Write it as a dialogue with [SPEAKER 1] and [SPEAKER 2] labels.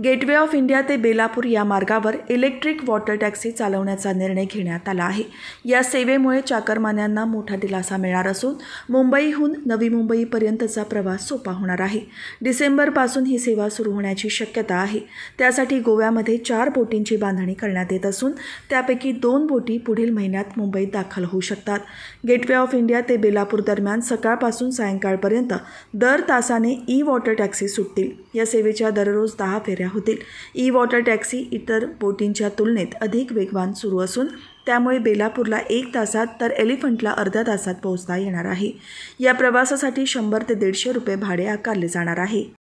[SPEAKER 1] gateway of India ते बेलापूर या मार्गावर इलेक्ट्रिक वॉटर टॅक्सी चालवण्याचा निर्णय घेण्यात आला आहे या सेवेमुळे चाकरमान्यांना मोठा दिलासा मिळणार असून मुंबईहून नवी मुंबईपर्यंतचा प्रवास सोपा होणार आहे डिसेंबरपासून ही सेवा सुरू होण्याची शक्यता आहे त्यासाठी गोव्यामध्ये चार बोटींची बांधणी करण्यात येत असून त्यापैकी दोन बोटी पुढील महिन्यात मुंबईत दाखल होऊ शकतात गेटवे ऑफ इंडिया ते बेलापूर दरम्यान सकाळपासून सायंकाळपर्यंत दर तासाने ई वॉटर टॅक्सी सुटतील या सेवेच्या दररोज दहा फेऱ्या होतील ई वॉटर टॅक्सी इतर बोटींच्या तुलनेत अधिक वेगवान सुरू असून त्यामुळे बेलापूरला एक तासात तर एलिफंटला अर्ध्या तासात पोहोचता येणार आहे या प्रवासासाठी शंभर ते दीडशे रुपये भाडे आकारले जाणार आहे